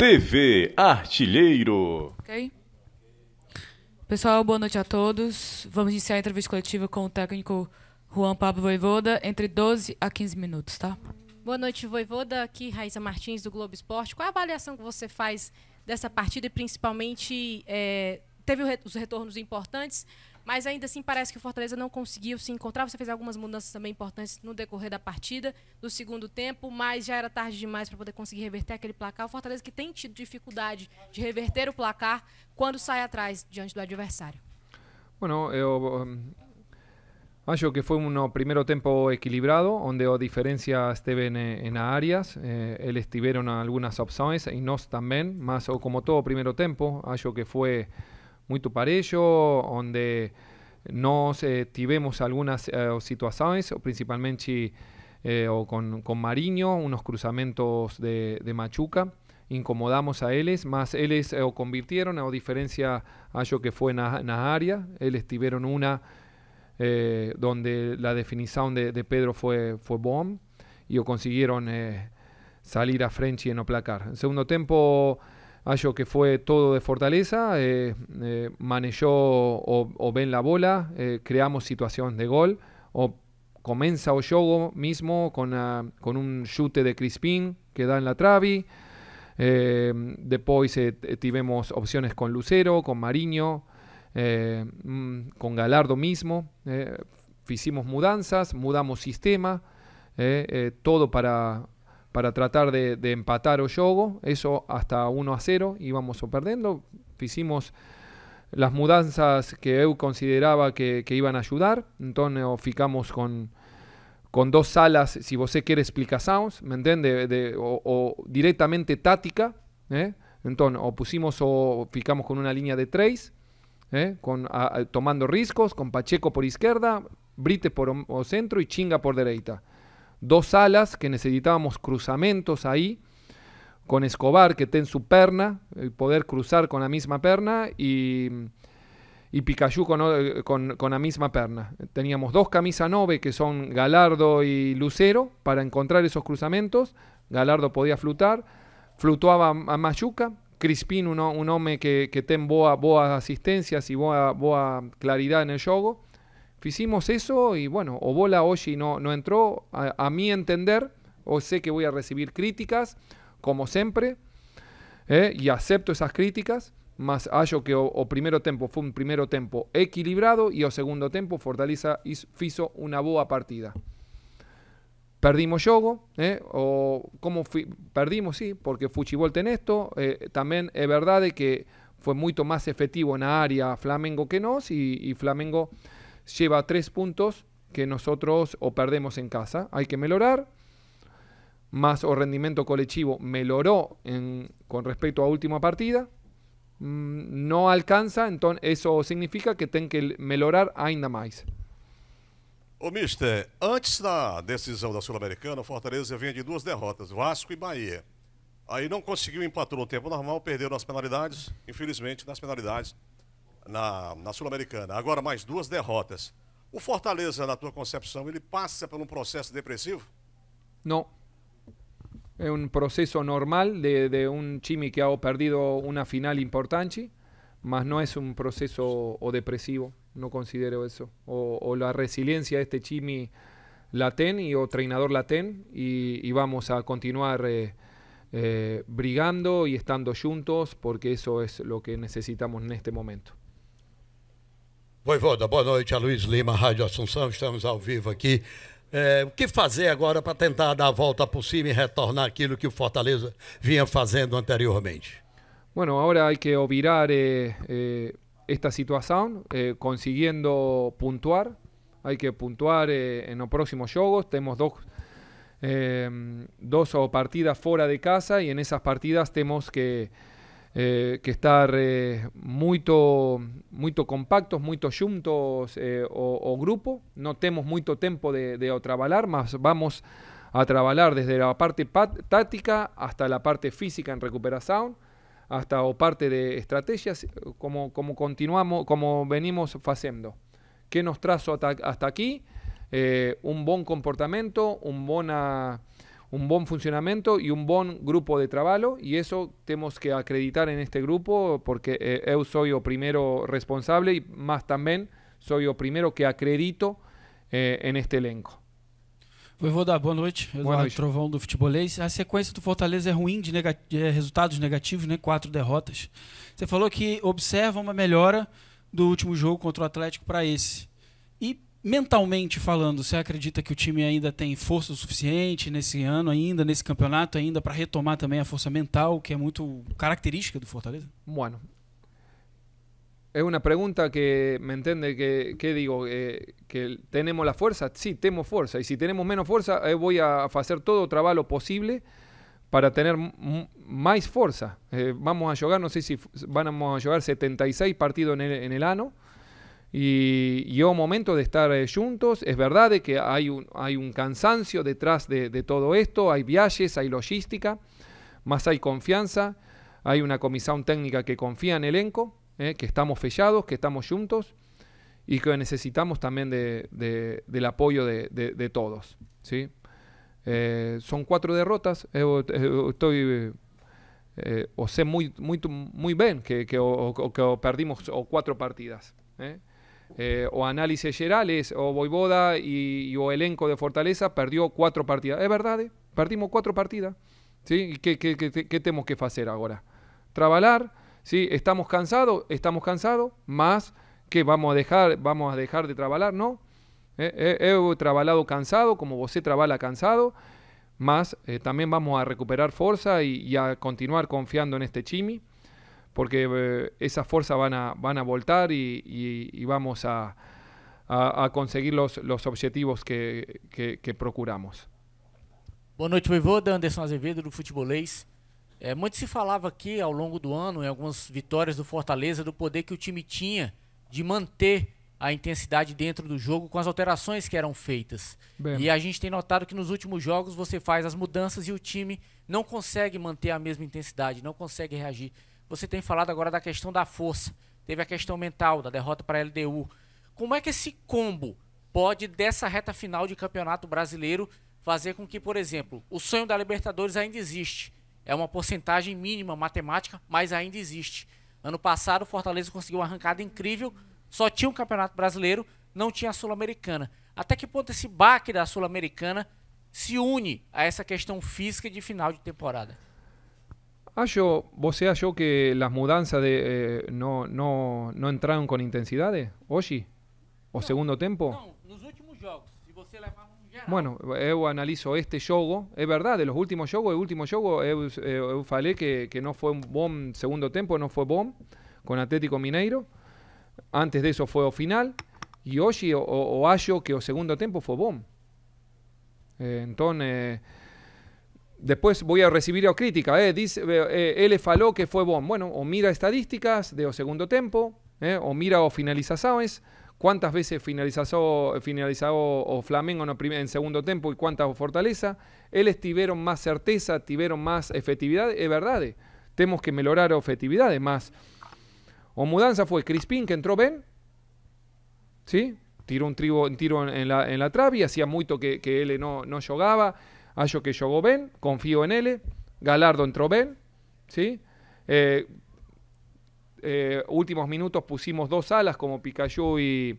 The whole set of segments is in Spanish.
TV Artilheiro. Ok. Pessoal, boa noite a todos. Vamos iniciar a entrevista coletiva com o técnico Juan Pablo Voivoda entre 12 a 15 minutos, tá? Boa noite, Voivoda. Aqui Raíssa Martins do Globo Esporte. Qual a avaliação que você faz dessa partida e principalmente é, teve os retornos importantes mas ainda assim parece que o Fortaleza não conseguiu se encontrar. Você fez algumas mudanças também importantes no decorrer da partida, do segundo tempo, mas já era tarde demais para poder conseguir reverter aquele placar. O Fortaleza que tem tido dificuldade de reverter o placar quando sai atrás diante do adversário. Bueno, eu Acho que foi um primeiro tempo equilibrado, onde a diferença esteve em áreas, eh, tiveram algumas opções e nós também mas como todo primeiro tempo acho que foi muito parejo, onde Nos tivemos algunas eh, situaciones principalmente eh, o con, con unos cruzamientos de, de Machuca, incomodamos a ellos, más ellos eh, o convirtieron, o diferencia a yo que fue en la área, ellos tuvieron una donde la definición de, de, Pedro fue, fue bom y o consiguieron salir a frente y no placar. En segundo tiempo... Ayo que fue todo de fortaleza, eh, eh, manejó o, ven la bola, eh, creamos situaciones de gol, o comienza o yo mismo con, con un chute de Crispín que da en la travi, después tuvimos opciones con Lucero, con Mariño, mm, con Galardo mismo, hicimos mudanzas, mudamos sistema, todo para para tratar de, empatar o Yogo, eso hasta 1 a 0 íbamos perdiendo, hicimos las mudanzas que eu consideraba que, iban a ayudar, entonces ficamos con, con dos salas, si você quiere sounds, me entiende o, directamente táctica, ¿eh? entonces o pusimos o ficamos con una línea de tres, ¿eh? tomando riscos, con Pacheco por izquierda, Brite por centro y Chinga por derecha dos alas que necesitábamos cruzamientos ahí, con Escobar que ten su perna, poder cruzar con la misma perna y, y Pikachu con, eh, con, con, la misma perna. Teníamos dos camisas nove que son Galardo y Lucero para encontrar esos cruzamientos Galardo podía flutar, flutuaba a Machuca. Crispín, un, hombre que, que ten boa, boa asistencias y boa, boa claridad en el juego. Hicimos eso y bueno, o bola si no, no entró, a, mi entender, o sé que voy a recibir críticas, como siempre, eh, y acepto esas críticas, más hallo que o, primero tiempo fue un primero tiempo equilibrado y o segundo tiempo Fortaleza hizo una boa partida. Perdimos Yogo, eh, o como perdimos, sí, porque Fuchibol en esto, eh, también es verdad de que fue mucho más efectivo en la área Flamengo que nos y Flamengo... lleva tres puntos que nosotros o perdemos en casa. Hay que mejorar. Más o rendimiento colectivo mejoró en, con respecto a última partida. Mm, no alcanza, entonces eso significa que tem que melhorar ainda mais. O Mister, antes da decisão da Sul-Americana, o Fortaleza vinha de duas derrotas, Vasco e Bahia. Aí não conseguiu, empatar no tempo normal, perdeu nas penalidades, infelizmente nas penalidades na, na Sul-Americana. Agora mais derrotas. O Fortaleza, na tu concepción, ele passa por un um proceso depresivo? No. Es un um proceso normal de, un um Chimi que ha perdido una final importante, mas no es un proceso o depresivo, no considero eso. O, la resiliencia de este Chimi la ten y o entrenador la ten y, vamos a continuar eh, eh, brigando y estando juntos porque eso es lo que necesitamos en este momento. Voivoda, boa noite. A Luiz Lima, Rádio Assunção. Estamos ao vivo aqui. É, o que fazer agora para tentar dar a volta por cima e retornar aquilo que o Fortaleza vinha fazendo anteriormente? Bueno, agora há que virar eh, eh, esta situação, eh, pontuar. puntuar. que pontuar eh, nos los próximos juegos. Tenemos dos, eh, dos partidas fuera de casa y en esas partidas tenemos que, Eh, que estar muy eh, muy compactos, muy juntos eh, o, o, grupo. No tenemos mucho tiempo de, de trabajar, más vamos a trabajar desde la parte táctica hasta la parte física en recuperación, hasta o parte de estrategias, como, como continuamos, como venimos haciendo. ¿Qué nos trazo hasta, aquí? un buen comportamiento, un buena un buen funcionamiento y un buen grupo de trabajo y eso tenemos que acreditar en este grupo porque eh, yo soy el primero responsable y más también soy el primero que acredito eh, en este elenco. Voivoda, boa noite. Eduardo boa noite. Trovão do Futebolês. A sequência do Fortaleza é ruim de, nega de eh, resultados negativos, né? Quatro derrotas. Você falou que observa uma melhora do último jogo contra o Atlético para esse. E mentalmente falando, você acredita que o time ainda tem força suficiente nesse ano ainda, nesse campeonato ainda, para retomar também a força mental, que é muito característica do Fortaleza? Bueno, é uma pergunta que, ¿me entende Que, que digo, eh, que temos força? fuerza, sí, temos força e se temos menos força eu eh, vou a todo todo trabalho possível para ter mais força Eh, vamos a jogar não sei se vamos a jugar 76 partidos en el, en el ano. y llegó momento de estar eh, juntos. Es verdad de que hay un, hay un cansancio detrás de, de, todo esto, hay viajes, hay logística, más hay confianza, hay una comisión técnica que confía en el elenco, eh, que estamos fechados, que estamos juntos y que necesitamos también del apoyo de, todos. ¿sí? Eh, son cuatro derrotas, estoy... o sé muy, muy, muy bien que, que, que perdimos o cuatro partidas. ¿Eh? Eh, o análisis generales o Boivoda y, o elenco de Fortaleza perdió cuatro partidas. Es verdad, ¿eh? perdimos cuatro partidas. ¿sí? qué, qué, qué, tenemos que hacer ahora? Trabalar, ¿sí? estamos cansados, estamos cansados, más que vamos a dejar, vamos a dejar de trabalar, ¿no? Eh, he trabajado cansado, como vos trabala cansado, más también vamos a recuperar fuerza y a continuar confiando en este chimi. porque eh, esas fuerzas van a, van a voltar y, y, y vamos a, a, a, conseguir los, los objetivos que, que, que, procuramos. Boa noite, Voivoda. Anderson Azevedo, do Futebolês. É, muito se falava aqui ao longo do ano, em algumas vitórias do Fortaleza, do poder que o time tinha de manter a intensidade dentro do jogo com as alterações que eram feitas. Bem. E a gente tem notado que nos últimos jogos você faz as mudanças e o time não consegue manter a mesma intensidade, não consegue reagir. Você tem falado agora da questão da força, teve a questão mental da derrota para a LDU. Como é que esse combo pode, dessa reta final de campeonato brasileiro, fazer com que, por exemplo, o sonho da Libertadores ainda existe? É uma porcentagem mínima matemática, mas ainda existe. Ano passado, o Fortaleza conseguiu uma arrancada incrível, só tinha o um Campeonato Brasileiro, não tinha a Sul-Americana. Até que ponto esse baque da Sul-Americana se une a essa questão física de final de temporada? Ah, ¿Vos sea yo que las mudanzas de, eh, no, no, no entraron con intensidades? ¿Oye? ¿O segundo tiempo? Bueno, eh, yo analizo este Es verdad, de los últimos juegos el último jogo, eu, eh, eu que, que fue un bom segundo tiempo, no fue bom, Con Atlético Mineiro. Antes eso fue o final. Y o o eu que o segundo tiempo fue bom. Entonces. Después voy a recibir a crítica. Eh, dice, él eh, eh, faló que fue bom. Bueno, o mira estadísticas de o segundo tiempo, ¿eh? o mira o finalizaciones. ¿Cuántas veces finalizó, finalizó o Flamengo en, segundo tiempo y cuántas o Fortaleza? Ellos tuvieron más certeza, tuvieron más efectividad. Es verdad. Tenemos que mejorar efectividad. más. O mudanza fue Crispín que entró ven, ¿Sí? Tiró un, un tiro en la, en la trave y hacía mucho que, que él no, no jugaba. Ayo ah, que llegó Ben, confío en él. Galardo entró Ben, ¿sí? Eh, eh, últimos minutos pusimos dos alas como Pikachu y,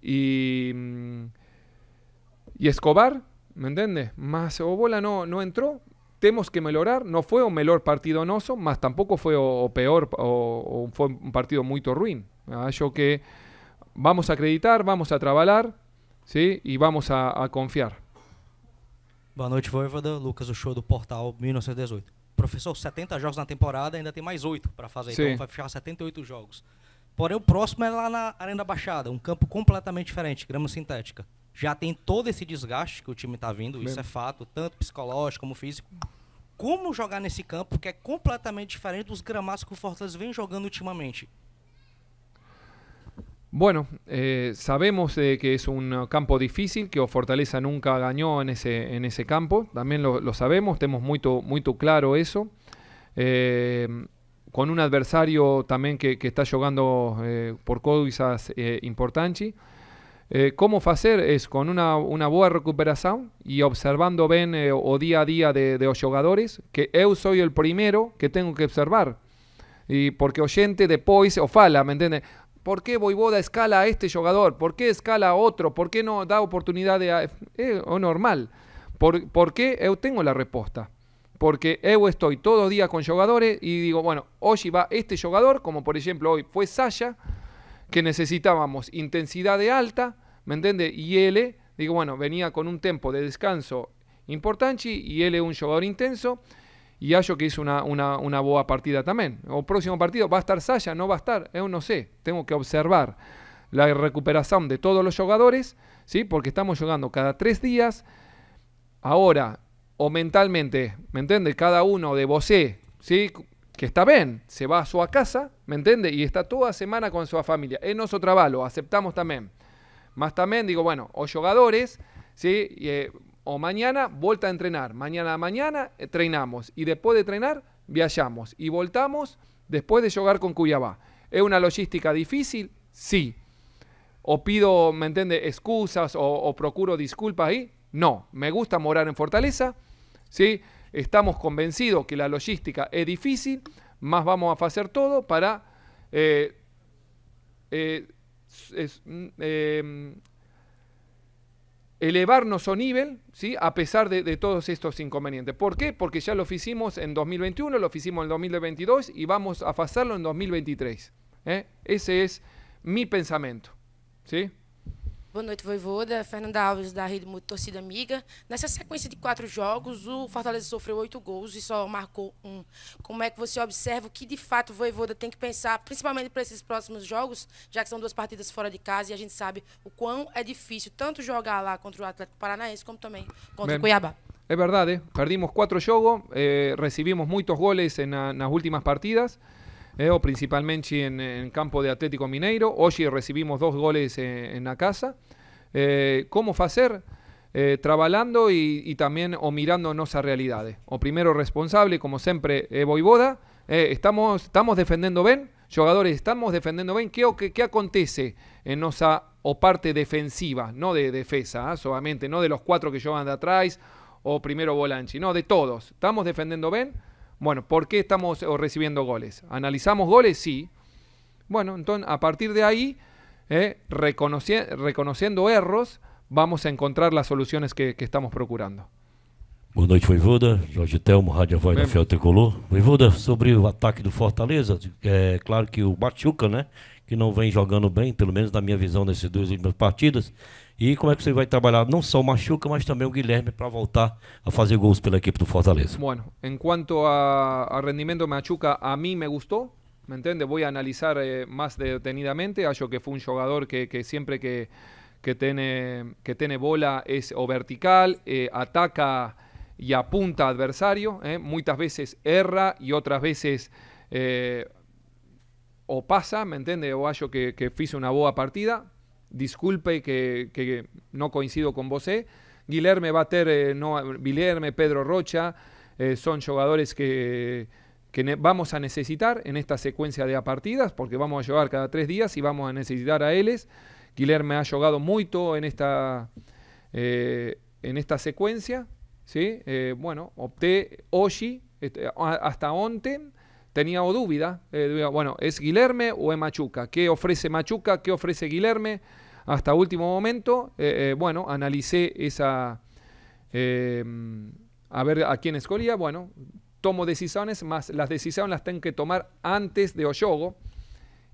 y, mm, Escobar, ¿me entiendes? Más Obola no, no entró, tenemos que mejorar, no fue un mejor partido noso, más tampoco fue peor o, fue un partido muy ruin. Hay ah, que vamos a acreditar, vamos a trabajar, ¿sí? Y vamos a confiar. Boa noite, Voivoda. Lucas, o show do Portal 1918. Professor, 70 jogos na temporada, ainda tem mais 8 para fazer, então Sim. então vai fechar 78 jogos. Porém, o próximo é lá na Arena Baixada, um campo completamente diferente, grama sintética. Já tem todo esse desgaste que o time está vindo, Mesmo. isso é fato, tanto psicológico como físico. Como jogar nesse campo que é completamente diferente dos gramados que o Fortaleza vem jogando ultimamente? Bueno, eh, sabemos eh, que es un uh, campo difícil, que Fortaleza nunca ganó en ese, en ese campo, también lo, sabemos, tenemos muy, muy claro eso. Eh, con un adversario también que, está jugando por cosas importantes. ¿Cómo hacer? Es con una, buena recuperación y observando bien o día a día de, los jugadores, que yo soy el primero que tengo que observar. Y porque oyente después o fala, ¿me entiendes? ¿Por qué Boivoda escala a este jugador? ¿Por qué escala a otro? ¿Por qué no da oportunidad de... normal. ¿Por, qué? Yo tengo la respuesta. Porque yo estoy todos días con jugadores y digo, bueno, hoy va este jugador, como por ejemplo hoy fue Saya, que necesitábamos intensidad de alta, ¿me entiende? Y él, digo, bueno, venía con un tiempo de descanso importante y él es un jugador intenso. Y yo que hizo una, una, boa partida también. O próximo partido va a estar Saya, ¿No va a estar, Yo eh, no sé. tengo que observar la recuperación de todos los jugadores, ¿sí? porque estamos jugando cada tres días. Ahora, o mentalmente, ¿me entiende? Cada uno de vos, ¿sí? que está bien, se va a su casa, ¿me entiende? Y está toda semana con su familia. Es nuestro trabajo, aceptamos también. Más también, digo, bueno, o jugadores, ¿sí? Eh, o mañana vuelta a entrenar. Mañana a mañana entrenamos eh, y después de entrenar viajamos y voltamos después de jugar con Cuyabá. ¿Es una logística difícil? Sí. ¿O pido, me entiende, excusas o, procuro disculpas ahí? No. ¿Me gusta morar en Fortaleza? Sí. Estamos convencidos que la logística es difícil, más vamos a hacer todo para eh, eh, mm, em, Elevarnos a nivel, ¿sí? a pesar de, todos estos inconvenientes. ¿Por qué? Porque ya lo hicimos en 2021, lo hicimos en 2022 y vamos a pasarlo en 2023. ¿eh? Ese es mi pensamiento. ¿sí? Boa noite, Voivoda. Fernanda Alves, da Rede Torcida Amiga. Nessa sequência de quatro jogos, o Fortaleza sofreu oito gols e só marcou um. Como é que você observa o que, de fato, o Voivoda tem que pensar, principalmente para esses próximos jogos, já que são duas partidas fora de casa e a gente sabe o quão é difícil tanto jogar lá contra o Atlético Paranaense como também contra Bem, o Cuiabá. É verdade, eh. perdimos quatro jogos, eh, muitos goles nas últimas partidas. Eh, o principalmente en, en, campo de Atlético Mineiro. Hoy recibimos dos goles eh, en, la casa. Eh, ¿Cómo hacer? trabajando y, también o mirando a realidades. O primero responsable, como siempre, Boivoda. estamos, estamos defendiendo bien, jugadores, estamos defendiendo bien. ¿Qué, qué, qué acontece en nuestra o parte defensiva, no de defensa ¿ah? solamente, no de los cuatro que llevan de atrás o primero volante, no, de todos. Estamos defendiendo bien Bueno, ¿por qué estamos eh, recibiendo goles? ¿Analizamos goles? Sí. Bueno, entonces a partir de ahí, eh, reconoci reconociendo erros, vamos a encontrar las soluciones que, que estamos procurando. Boa noite, Voivoda. Jorge Telmo, Rádio Voz da Fiel Tricolor. Voivoda, sobre o ataque do Fortaleza, é claro que o Machuca, né, que não vem jogando bem, pelo menos na minha visão, nesses dois últimas partidas, e como é que você vai trabalhar não só o Machuca, mas também o Guilherme para voltar a fazer gols pela equipe do Fortaleza? Bueno, em quanto a, a rendimento Machuca, a mim me gostou. ¿Me entende? Vou analisar analizar eh, más detenidamente. Acho que foi um jogador que, que siempre que, que, tiene, que tiene bola é o vertical, eh, ataca e apunta adversário. adversario. Eh. Muchas veces erra y otras veces eh, o pasa, ¿me entiende? O acho que, que hizo una boa partida. disculpe que, que no coincido con vos, ¿eh? Guilherme Bater, eh, no, Guilherme, Pedro Rocha, eh, son jugadores que, que vamos a necesitar en esta secuencia de partidas, porque vamos a jugar cada tres días y vamos a necesitar a ellos. Guilherme ha jugado mucho en esta, en esta secuencia, ¿sí? bueno, opté hoy, este, hasta ontem, tenía o duda, bueno, ¿es Guilherme o es Machuca? ¿Qué ofrece Machuca? ¿Qué ofrece Guilherme? hasta último momento, eh, eh, bueno, analicé esa... Eh, a ver a quién escolía, bueno, tomo decisiones, más las decisiones las tengo que tomar antes de Oyogo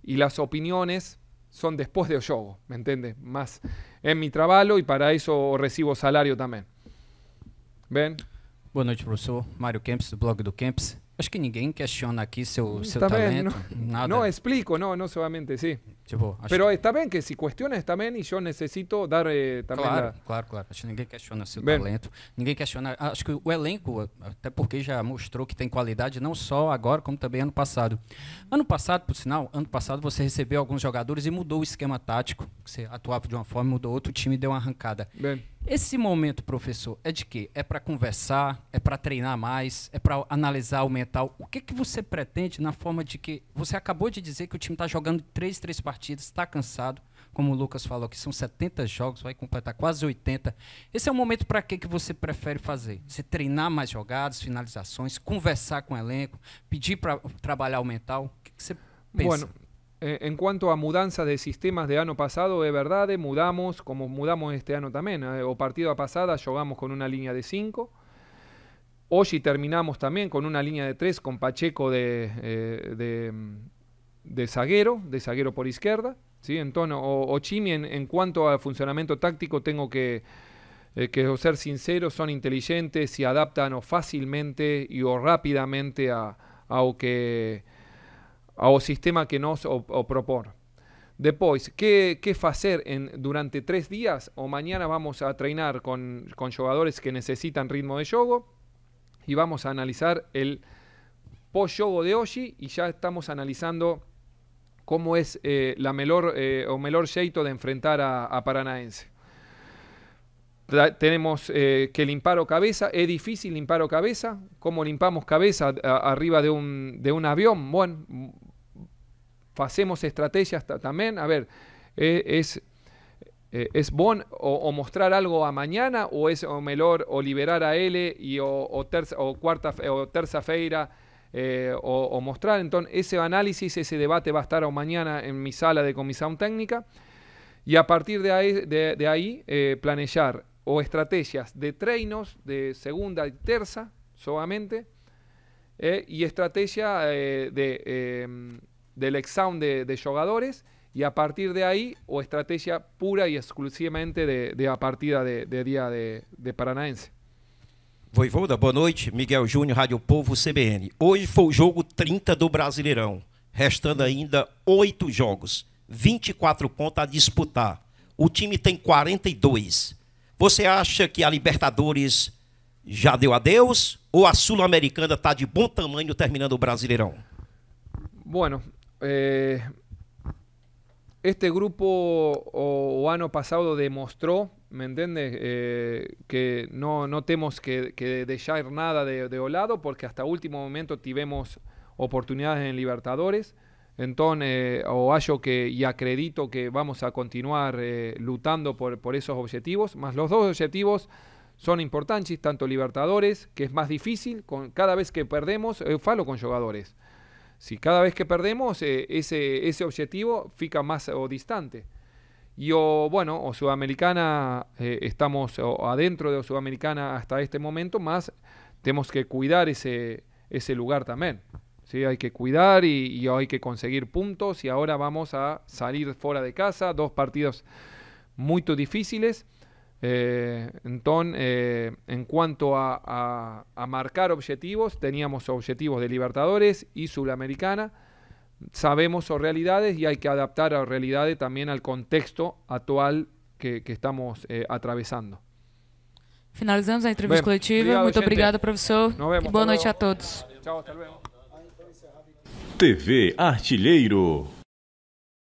y las opiniones son después de Oyogo, ¿me entiendes? Más en mi trabajo y para eso recibo salario también. ¿Ven? Bueno noches, professor. Mario Kempis, blog de Kempis. Acho que ninguém questiona aqui seu, mm, seu tá talento. Não no, explico, no, no solamente, sí. Tipo, Pero que... está bem que se questiona está bem e eu necessito dar eh, também. Claro, la... claro, claro. Acho que ninguém questiona seu talento. Ninguém questiona. Acho que o elenco, até porque já mostrou que tem qualidade, não só agora, como também ano passado. Ano passado, por sinal, ano passado você recebeu alguns jogadores e mudou o esquema tático. Você atuava de uma forma, mudou outro time e deu uma arrancada. Bem. Esse momento, professor, é de quê? É para conversar? É para treinar mais? É para analisar o mental? O que, que você pretende na forma de que você acabou de dizer que o time está jogando três, três partidas, está cansado, como o Lucas falou que são 70 jogos, vai completar quase 80. Esse é o momento para que, que você prefere fazer? Você treinar mais jogadas, finalizações, conversar com o elenco, pedir para trabalhar o mental? O que, que você pensa? Bueno, Eh, en cuanto a mudanza de sistemas de año pasado, de verdad, mudamos, como mudamos este año también, eh, o partido a pasada jugamos con una línea de 5, hoy terminamos también con una línea de 3 con Pacheco eh, mm, de, zaguero, de zaguero por izquierda, ¿sí? tono, o, o Chimi, en, cuanto al funcionamiento táctico, tengo que... ser sincero, son inteligentes, y adaptan fácilmente y o rápidamente a, a que o sistema que nos o, Después, Depois, ¿qué, qué hacer en, durante tres días? O mañana vamos a treinar con, con jugadores que necesitan ritmo de juego y vamos a analizar el post-juego de hoy y ya estamos analizando cómo es eh, la mejor eh, o mejor jeito de enfrentar a, Paranaense. tenemos eh, que limpar o cabeza, es difícil limpar o cabeza, cómo limpamos cabeza arriba de un, de un avión, bueno, hacemos estrategias también. A ver, e, es, e, es bon o, mostrar algo a mañana o es o mejor o liberar a L y o, o, terza, o cuarta o terza feira eh, o, mostrar. Entonces, ese análisis, ese debate va a estar mañana en mi sala de comisión técnica y a partir de ahí, de, eh, planear o estrategias de treinos de segunda y terza solamente eh, y estrategia de em, del exam de, de jugadores y a partir de ahí o estrategia pura y exclusivamente de, de a partida de, de día de, de Paranaense. Voivoda, boa noite. Miguel Júnior, Rádio Povo, CBN. Hoje foi o jogo 30 do Brasileirão, restando ainda oito jogos, 24 pontos a disputar. O time tem 42. Você acha que a Libertadores já deu adeus ou a Sul-Americana está de bom tamanho terminando o Brasileirão? Bueno, Eh, este grupo o, año pasado demostró, ¿me entiendes? Eh, que no, no tenemos que, que dejar nada de, de lado porque hasta último momento tivemos oportunidades en Libertadores. Entonces, eh, o hallo que y acredito que vamos a continuar luchando por, por esos objetivos, más los dos objetivos son importantes, tanto Libertadores, que es más difícil, con, cada vez que perdemos, falo con jugadores. Si cada vez que perdemos, eh, ese, ese objetivo fica más o distante. Y bueno, o Sudamericana, eh, estamos adentro de Sudamericana hasta este momento, más tenemos que cuidar ese, lugar también. ¿sí? Hay que cuidar y, hay que conseguir puntos y ahora vamos a salir fuera de casa, dos partidos muy difíciles. Eh, entonces, eh, en cuanto a, a, marcar objetivos, teníamos objetivos de Libertadores y Sudamericana. Sabemos o realidades y hay que adaptar a realidades también al contexto actual que, que estamos eh, atravesando. Finalizamos la entrevista Bem, coletiva. Muito obrigado, professor. boa noite a todos. TV Artilheiro.